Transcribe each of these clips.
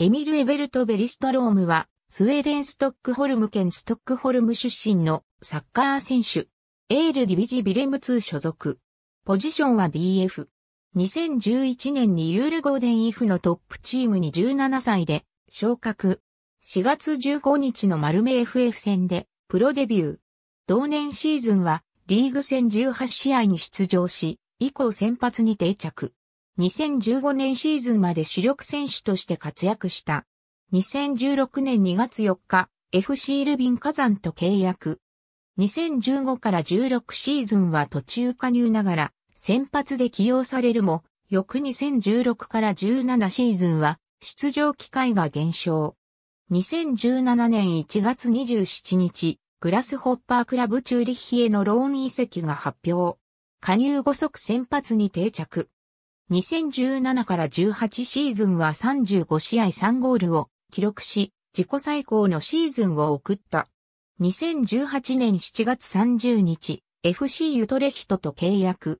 エミル・エベルト・ベリストロームは、スウェーデン・ストックホルム県ストックホルム出身のサッカー選手。エール・ディビジ・ビレム2所属。ポジションは DF。2011年にユール・ゴーデン・イフのトップチームに17歳で昇格。4月15日の丸目 FF 戦でプロデビュー。同年シーズンはリーグ戦18試合に出場し、以降先発に定着。2015年シーズンまで主力選手として活躍した。2016年2月4日、FC ルビン火山と契約。2015から16シーズンは途中加入ながら、先発で起用されるも、翌2016から17シーズンは、出場機会が減少。2017年1月27日、グラスホッパークラブチューリッヒへのローン移籍が発表。加入後即先発に定着。2017から18シーズンは35試合3ゴールを記録し、自己最高のシーズンを送った。2018年7月30日、FC ユトレヒトと契約。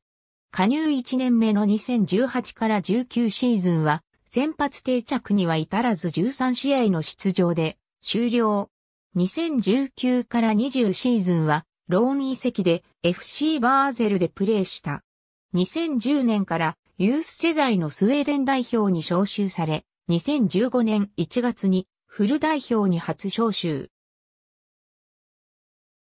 加入1年目の2018から19シーズンは、先発定着には至らず13試合の出場で終了。2019から20シーズンは、ローン移籍で FC バーゼルでプレーした。2010年からユース世代のスウェーデン代表に招集され、2015年1月にフル代表に初招集。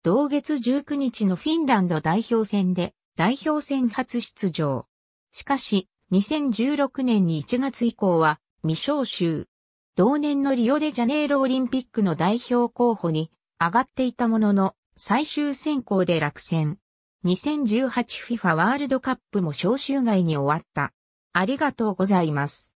同月19日のフィンランド代表戦で代表戦初出場。しかし、2016年に1月以降は未招集。同年のリオデジャネイロオリンピックの代表候補に上がっていたものの最終選考で落選。2018FIFA ワールドカップも招集外に終わった。ありがとうございます。